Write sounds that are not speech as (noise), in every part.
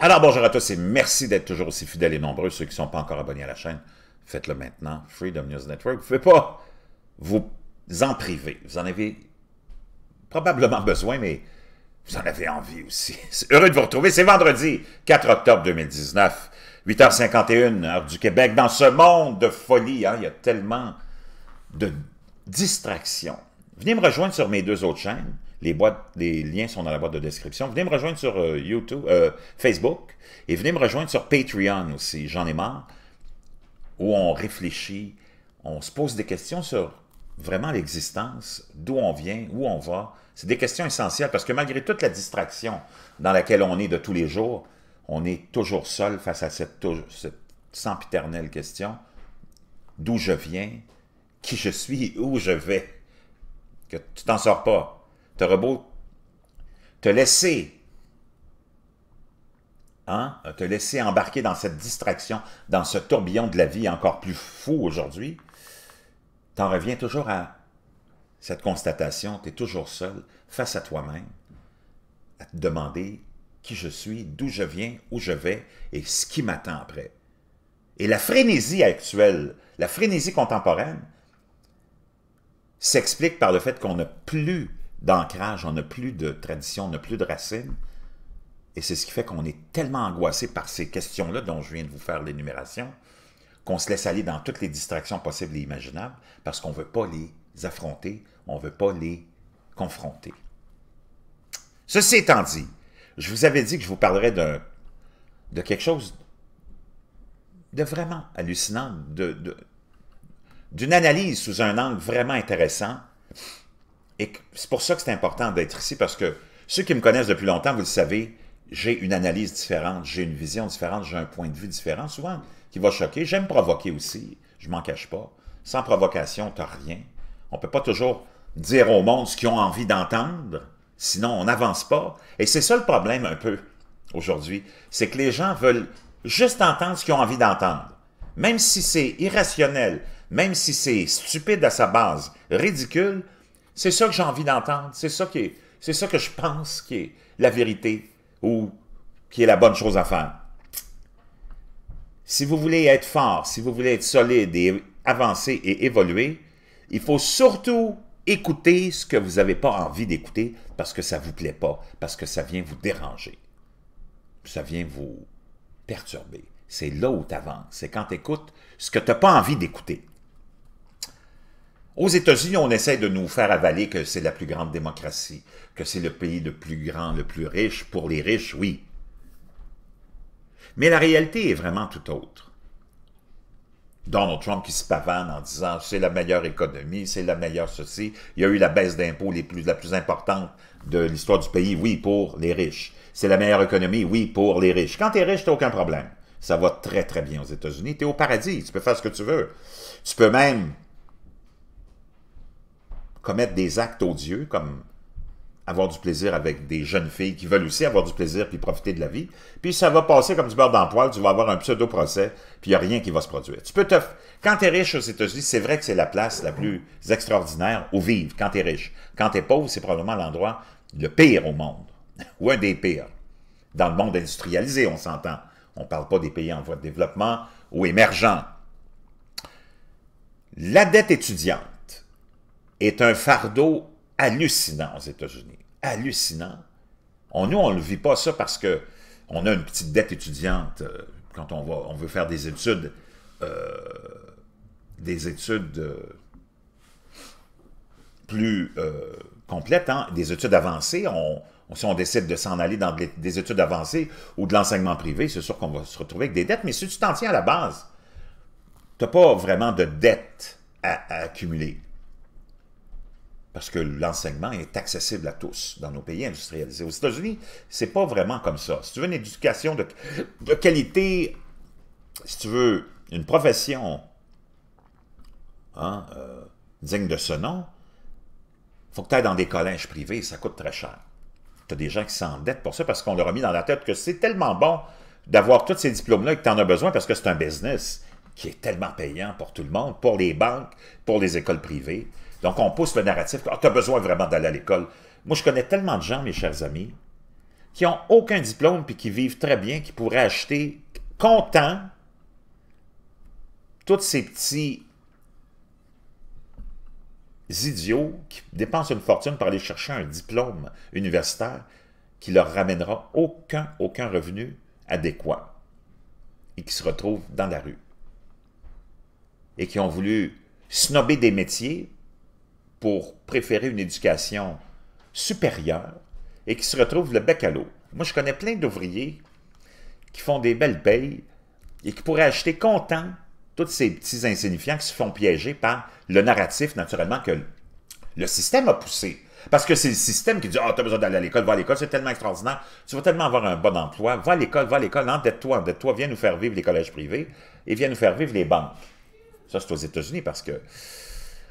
Alors bonjour à tous et merci d'être toujours aussi fidèles et nombreux. Ceux qui ne sont pas encore abonnés à la chaîne, faites-le maintenant. Freedom News Network. Vous ne pouvez pas vous en priver. Vous en avez probablement besoin, mais vous en avez envie aussi. (laughs) Heureux de vous retrouver. C'est vendredi 4 octobre 2019, 8h51, heure du Québec. Dans ce monde de folie, hein. il y a tellement de distractions. Venez me rejoindre sur mes deux autres chaînes. Les, liens sont dans la boîte de description. Venez me rejoindre sur euh, YouTube, euh, Facebook et venez me rejoindre sur Patreon aussi, j'en ai marre, où on réfléchit, on se pose des questions sur vraiment l'existence, d'où on vient, où on va. C'est des questions essentielles parce que malgré toute la distraction dans laquelle on est de tous les jours, on est toujours seul face à cette, cette sempiternelle question d'où je viens, qui je suis, où je vais, que tu t'en sors pas te laisser, hein, te laisser embarquer dans cette distraction, dans ce tourbillon de la vie encore plus fou aujourd'hui, t'en reviens toujours à cette constatation, tu es toujours seul face à toi-même, à te demander qui je suis, d'où je viens, où je vais et ce qui m'attend après. Et la frénésie actuelle, la frénésie contemporaine, s'explique par le fait qu'on n'a plus d'ancrage, on n'a plus de tradition, on n'a plus de racines. Et c'est ce qui fait qu'on est tellement angoissé par ces questions-là dont je viens de vous faire l'énumération, qu'on se laisse aller dans toutes les distractions possibles et imaginables parce qu'on ne veut pas les affronter, on ne veut pas les confronter. Ceci étant dit, je vous avais dit que je vous parlerais de, de quelque chose de vraiment hallucinant, d'une de, d'une analyse sous un angle vraiment intéressant et c'est pour ça que c'est important d'être ici, parce que ceux qui me connaissent depuis longtemps, vous le savez, j'ai une analyse différente, j'ai une vision différente, j'ai un point de vue différent, souvent qui va choquer. J'aime provoquer aussi, je m'en cache pas. Sans provocation, tu n'as rien. On peut pas toujours dire au monde ce qu'ils ont envie d'entendre, sinon on n'avance pas. Et c'est ça le problème un peu aujourd'hui, c'est que les gens veulent juste entendre ce qu'ils ont envie d'entendre. Même si c'est irrationnel, même si c'est stupide à sa base, ridicule, c'est ça que j'ai envie d'entendre. C'est ça qui c'est ça que je pense qui est la vérité ou qui est la bonne chose à faire. Si vous voulez être fort, si vous voulez être solide et avancer et évoluer, il faut surtout écouter ce que vous n'avez pas envie d'écouter parce que ça ne vous plaît pas, parce que ça vient vous déranger. Ça vient vous perturber. C'est là où tu avances. C'est quand tu écoutes ce que tu n'as pas envie d'écouter. Aux États-Unis, on essaie de nous faire avaler que c'est la plus grande démocratie, que c'est le pays le plus grand, le plus riche. Pour les riches, oui. Mais la réalité est vraiment tout autre. Donald Trump qui se pavane en disant « c'est la meilleure économie, c'est la meilleure ceci ». Il y a eu la baisse d'impôts plus, la plus importante de l'histoire du pays, oui, pour les riches. C'est la meilleure économie, oui, pour les riches. Quand tu es riche, tu aucun problème. Ça va très, très bien aux États-Unis. Tu es au paradis, tu peux faire ce que tu veux. Tu peux même commettre des actes odieux, comme avoir du plaisir avec des jeunes filles qui veulent aussi avoir du plaisir puis profiter de la vie. Puis ça va passer comme du beurre d'empoil, tu vas avoir un pseudo-procès, puis il n'y a rien qui va se produire. Tu peux te... Quand tu es riche aux États-Unis, c'est vrai que c'est la place la plus extraordinaire où vivre quand tu es riche. Quand tu es pauvre, c'est probablement l'endroit le pire au monde, (laughs) ou un des pires. Dans le monde industrialisé, on s'entend. On ne parle pas des pays en voie de développement ou émergents. La dette étudiante est un fardeau hallucinant aux États-Unis. Hallucinant. On, nous, on ne vit pas ça parce qu'on a une petite dette étudiante euh, quand on, va, on veut faire des études, euh, des études euh, plus complètes, hein. des études avancées. On, si on décide de s'en aller dans des études avancées ou de l'enseignement privé, c'est sûr qu'on va se retrouver avec des dettes, mais si tu t'en tiens à la base, tu n'as pas vraiment de dette à accumuler parce que l'enseignement est accessible à tous dans nos pays industrialisés. Aux États-Unis, ce n'est pas vraiment comme ça. Si tu veux une éducation de, qualité, si tu veux une profession hein, euh, digne de ce nom, il faut que tu ailles dans des collèges privés, ça coûte très cher. Tu as des gens qui s'endettent pour ça parce qu'on leur a mis dans la tête que c'est tellement bon d'avoir tous ces diplômes-là et que tu en as besoin parce que c'est un business qui est tellement payant pour tout le monde, pour les banques, pour les écoles privées. Donc, on pousse le narratif. Ah, tu as besoin vraiment d'aller à l'école. Moi, je connais tellement de gens, mes chers amis, qui n'ont aucun diplôme puis qui vivent très bien, qui pourraient acheter content tous ces petits idiots qui dépensent une fortune pour aller chercher un diplôme universitaire qui leur ramènera aucun, aucun revenu adéquat et qui se retrouvent dans la rue et qui ont voulu snobber des métiers pour préférer une éducation supérieure et qui se retrouvent le bec à l'eau. Moi, je connais plein d'ouvriers qui font des belles payes et qui pourraient acheter content tous ces petits insignifiants qui se font piéger par le narratif, naturellement, que le système a poussé. Parce que c'est le système qui dit Ah, t'as besoin d'aller à l'école, va à l'école, c'est tellement extraordinaire, tu vas tellement avoir un bon emploi, va à l'école, va à l'école, endette-toi, endette-toi, viens nous faire vivre les collèges privés et viens nous faire vivre les banques. Ça, c'est aux États-Unis parce que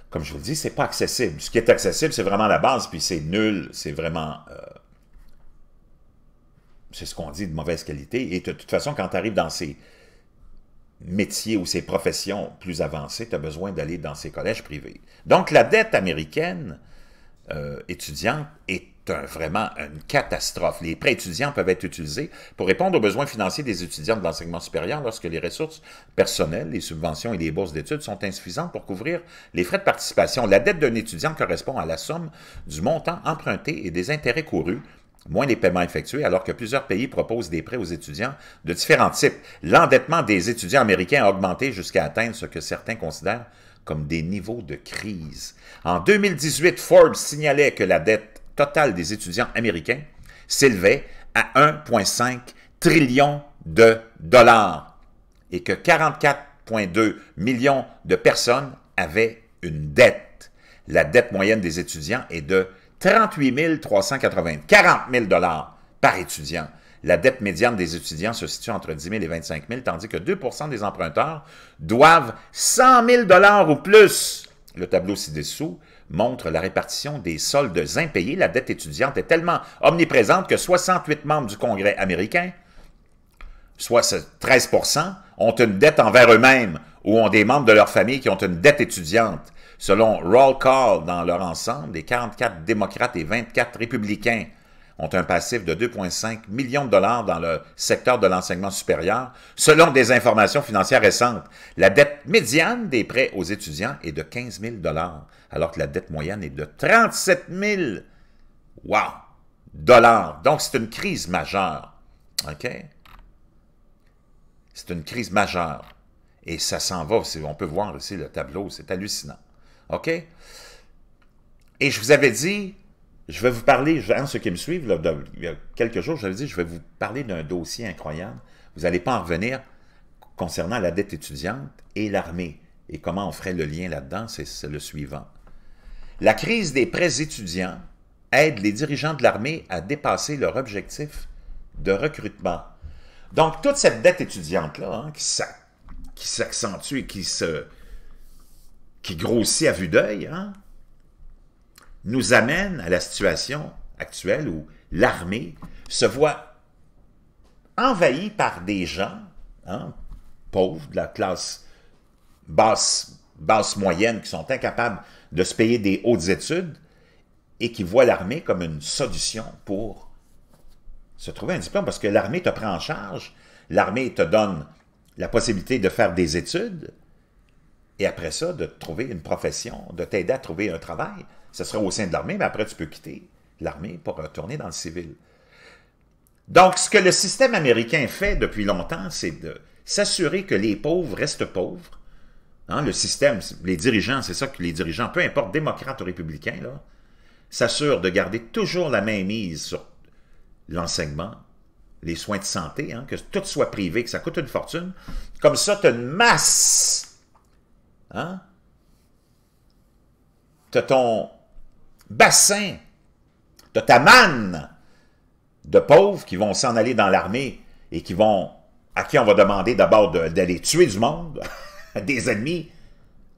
comme je vous le dis, c'est pas accessible. Ce qui est accessible, c'est vraiment la base, puis c'est nul, c'est vraiment... Euh, c'est ce qu'on dit de mauvaise qualité. Et de toute façon, quand tu arrives dans ces métiers ou ces professions plus avancées, tu as besoin d'aller dans ces collèges privés. Donc, la dette américaine euh, étudiante est vraiment une catastrophe. Les prêts étudiants peuvent être utilisés pour répondre aux besoins financiers des étudiants de l'enseignement supérieur lorsque les ressources personnelles, les subventions et les bourses d'études sont insuffisantes pour couvrir les frais de participation. La dette d'un étudiant correspond à la somme du montant emprunté et des intérêts courus moins les paiements effectués, alors que plusieurs pays proposent des prêts aux étudiants de différents types. L'endettement des étudiants américains a augmenté jusqu'à atteindre ce que certains considèrent comme des niveaux de crise. En 2018, Forbes signalait que la dette total des étudiants américains s'élevait à 1,5 trillion de dollars et que 44,2 millions de personnes avaient une dette. La dette moyenne des étudiants est de 38 380, 40 000 dollars par étudiant. La dette médiane des étudiants se situe entre 10 000 et 25 000, tandis que 2 des emprunteurs doivent 100 000 dollars ou plus. Le tableau ci-dessous montre la répartition des soldes impayés, la dette étudiante est tellement omniprésente que 68 membres du Congrès américain, soit 13 ont une dette envers eux-mêmes ou ont des membres de leur famille qui ont une dette étudiante. Selon Roll Call dans leur ensemble, les 44 démocrates et 24 républicains ont un passif de 2,5 millions de dollars dans le secteur de l'enseignement supérieur, selon des informations financières récentes. La dette médiane des prêts aux étudiants est de 15 000 dollars, alors que la dette moyenne est de 37 000 dollars. Donc, c'est une crise majeure. OK? C'est une crise majeure. Et ça s'en va. On peut voir ici le tableau. C'est hallucinant. OK? Et je vous avais dit, je vais vous parler, En hein, ceux qui me suivent, il y a quelques jours, j'avais dit, je vais vous parler d'un dossier incroyable. Vous n'allez pas en revenir concernant la dette étudiante et l'armée. Et comment on ferait le lien là-dedans, c'est le suivant. La crise des prêts étudiants aide les dirigeants de l'armée à dépasser leur objectif de recrutement. Donc, toute cette dette étudiante-là, hein, qui s'accentue et qui, se, qui grossit à vue d'œil, hein, nous amène à la situation actuelle où l'armée se voit envahie par des gens, hein, pauvres, de la classe basse, basse moyenne, qui sont incapables de se payer des hautes études et qui voient l'armée comme une solution pour se trouver un diplôme, parce que l'armée te prend en charge, l'armée te donne la possibilité de faire des études, et après ça, de trouver une profession, de t'aider à trouver un travail. Ce sera au sein de l'armée, mais après, tu peux quitter l'armée pour retourner dans le civil. Donc, ce que le système américain fait depuis longtemps, c'est de s'assurer que les pauvres restent pauvres. Hein, le système, les dirigeants, c'est ça que les dirigeants, peu importe, démocrates ou républicains, s'assurent de garder toujours la main mise sur l'enseignement, les soins de santé, hein, que tout soit privé, que ça coûte une fortune. Comme ça, tu as une masse. Hein? Tu as ton bassin de de pauvres qui vont s'en aller dans l'armée et qui vont, à qui on va demander d'abord d'aller tuer du monde, (laughs) des ennemis,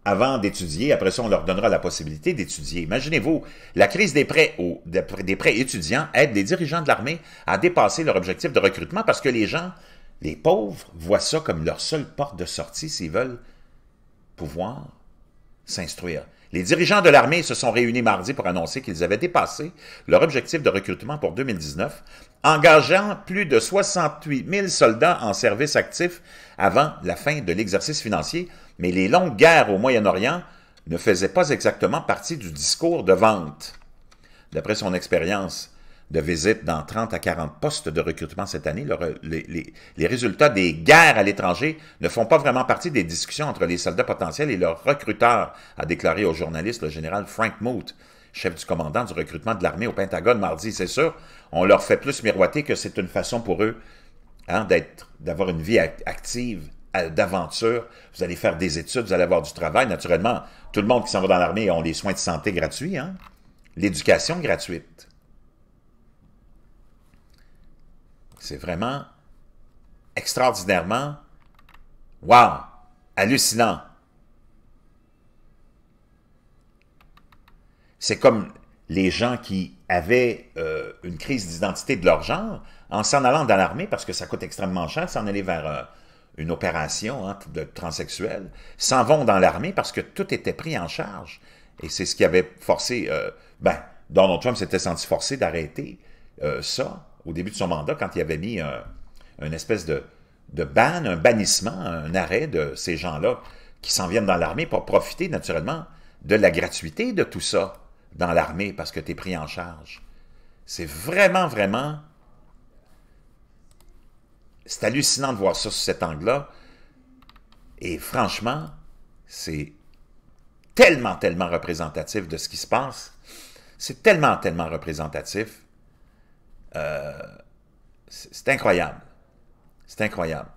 avant d'étudier. Après ça, on leur donnera la possibilité d'étudier. Imaginez-vous, la crise des prêts, aux, des prêts étudiants aide les dirigeants de l'armée à dépasser leur objectif de recrutement parce que les gens, les pauvres, voient ça comme leur seule porte de sortie s'ils veulent pouvoir s'instruire. Les dirigeants de l'armée se sont réunis mardi pour annoncer qu'ils avaient dépassé leur objectif de recrutement pour 2019, engageant plus de 68 000 soldats en service actif avant la fin de l'exercice financier, mais les longues guerres au Moyen-Orient ne faisaient pas exactement partie du discours de vente. D'après son expérience, de visites dans 30 à 40 postes de recrutement cette année. les, résultats des guerres à l'étranger ne font pas vraiment partie des discussions entre les soldats potentiels et leurs recruteurs, a déclaré au journaliste le général Frank Moot, chef du commandant du recrutement de l'armée au Pentagone mardi. C'est sûr, on leur fait plus miroiter que c'est une façon pour eux hein, d'avoir une vie active euh, d'aventure, vous allez faire des études, vous allez avoir du travail. Naturellement, tout le monde qui s'en va dans l'armée a les soins de santé gratuits, hein. l'éducation gratuite. C'est vraiment extraordinairement wow, hallucinant. C'est comme les gens qui avaient euh, une crise d'identité de leur genre en s'en allant dans l'armée parce que ça coûte extrêmement cher s'en aller vers euh, une opération hein, de transsexuel, s'en vont dans l'armée parce que tout était pris en charge. Et c'est ce qui avait forcé, euh, ben, Donald Trump s'était senti forcé d'arrêter ça au début de son mandat, quand il avait mis un, euh, une espèce de, de ban, un bannissement, un arrêt de ces gens-là qui s'en viennent dans l'armée pour profiter naturellement de la gratuité de tout ça dans l'armée parce que tu es pris en charge. C'est vraiment, vraiment... C'est hallucinant de voir ça sous cet angle-là. Et franchement, c'est tellement, tellement représentatif de ce qui se passe. C'est tellement, tellement représentatif. Euh, c'est incroyable. C'est incroyable.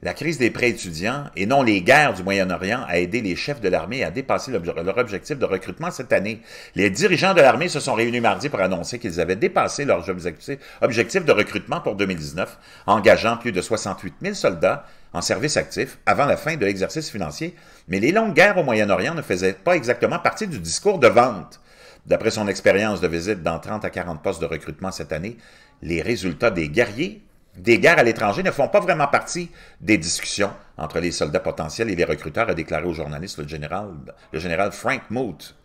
La crise des prêts étudiants, et non les guerres du Moyen-Orient, a aidé les chefs de l'armée à dépasser leur objectif de recrutement cette année. Les dirigeants de l'armée se sont réunis mardi pour annoncer qu'ils avaient dépassé leur objectif de recrutement pour 2019, engageant plus de 68 000 soldats en service actif avant la fin de l'exercice financier. Mais les longues guerres au Moyen-Orient ne faisaient pas exactement partie du discours de vente. D'après son expérience de visite dans 30 à 40 postes de recrutement cette année, les résultats des guerriers des guerres à l'étranger ne font pas vraiment partie des discussions entre les soldats potentiels et les recruteurs, a déclaré au journaliste le général, le général Frank Moot.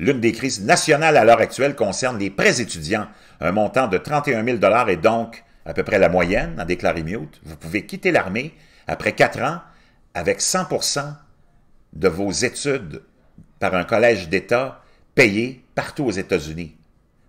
L'une des crises nationales à l'heure actuelle concerne les prêts étudiants. Un montant de 31 000 est donc à peu près la moyenne, a déclaré Mute. Vous pouvez quitter l'armée après quatre ans avec 100 de vos études par un collège d'État payé partout aux États-Unis.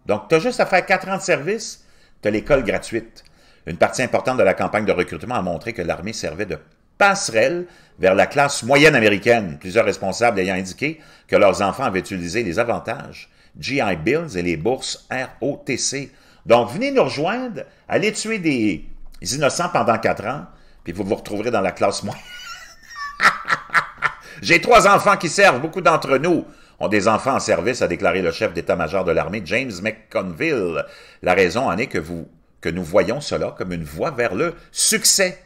Donc, tu as juste à faire quatre ans de service, tu as l'école gratuite. Une partie importante de la campagne de recrutement a montré que l'armée servait de passerelle vers la classe moyenne américaine, plusieurs responsables ayant indiqué que leurs enfants avaient utilisé les avantages GI Bills et les bourses ROTC. Donc, venez nous rejoindre, allez tuer des innocents pendant quatre ans, puis vous vous retrouverez dans la classe moyenne. (laughs) J'ai trois enfants qui servent, beaucoup d'entre nous ont des enfants en service, a déclaré le chef d'état-major de l'armée, James McConville. La raison en est que vous que nous voyons cela comme une voie vers le succès.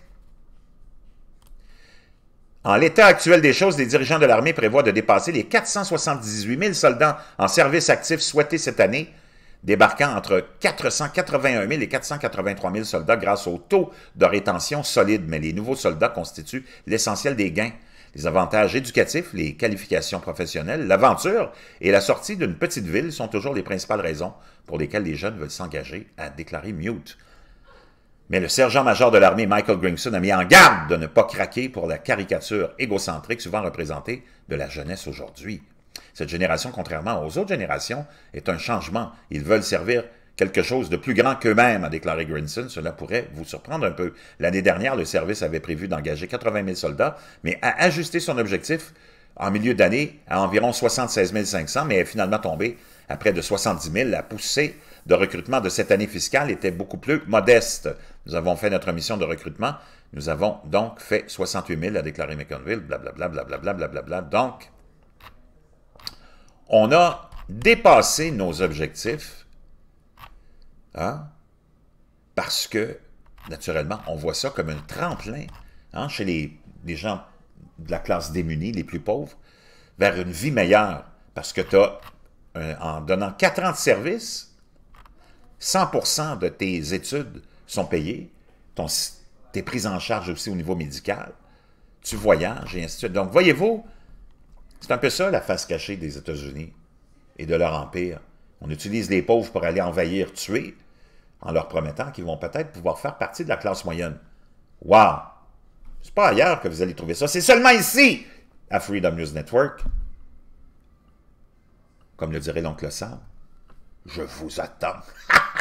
En l'état actuel des choses, les dirigeants de l'armée prévoient de dépasser les 478 000 soldats en service actif souhaités cette année, débarquant entre 481 000 et 483 000 soldats grâce au taux de rétention solide. Mais les nouveaux soldats constituent l'essentiel des gains. Les avantages éducatifs, les qualifications professionnelles, l'aventure et la sortie d'une petite ville sont toujours les principales raisons pour lesquelles les jeunes veulent s'engager, à déclarer « Mute. Mais le sergent-major de l'armée Michael Grimson a mis en garde de ne pas craquer pour la caricature égocentrique souvent représentée de la jeunesse aujourd'hui. Cette génération, contrairement aux autres générations, est un changement. Ils veulent servir quelque chose de plus grand qu'eux-mêmes, a déclaré Grinson. Cela pourrait vous surprendre un peu. L'année dernière, le service avait prévu d'engager 80 000 soldats, mais a ajusté son objectif en milieu d'année à environ 76 500, mais a finalement tombé à près de 70 000. La poussée de recrutement de cette année fiscale était beaucoup plus modeste. Nous avons fait notre mission de recrutement. Nous avons donc fait 68 000, a déclaré McConville, blablabla, blablabla, blablabla. Donc, on a dépassé nos objectifs Hein? Parce que, naturellement, on voit ça comme un tremplin hein, chez les, gens de la classe démunie, les plus pauvres, vers une vie meilleure. Parce que tu as, en donnant quatre ans de service, 100% de tes études sont payées, tu es prise en charge aussi au niveau médical, tu voyages et ainsi de suite. Donc, voyez-vous, c'est un peu ça la face cachée des États-Unis et de leur empire. On utilise les pauvres pour aller envahir, tuer, en leur promettant qu'ils vont peut-être pouvoir faire partie de la classe moyenne. Wow! C'est pas ailleurs que vous allez trouver ça, c'est seulement ici, à Freedom News Network. Comme le dirait l'oncle Sam, je vous attends. (laughs)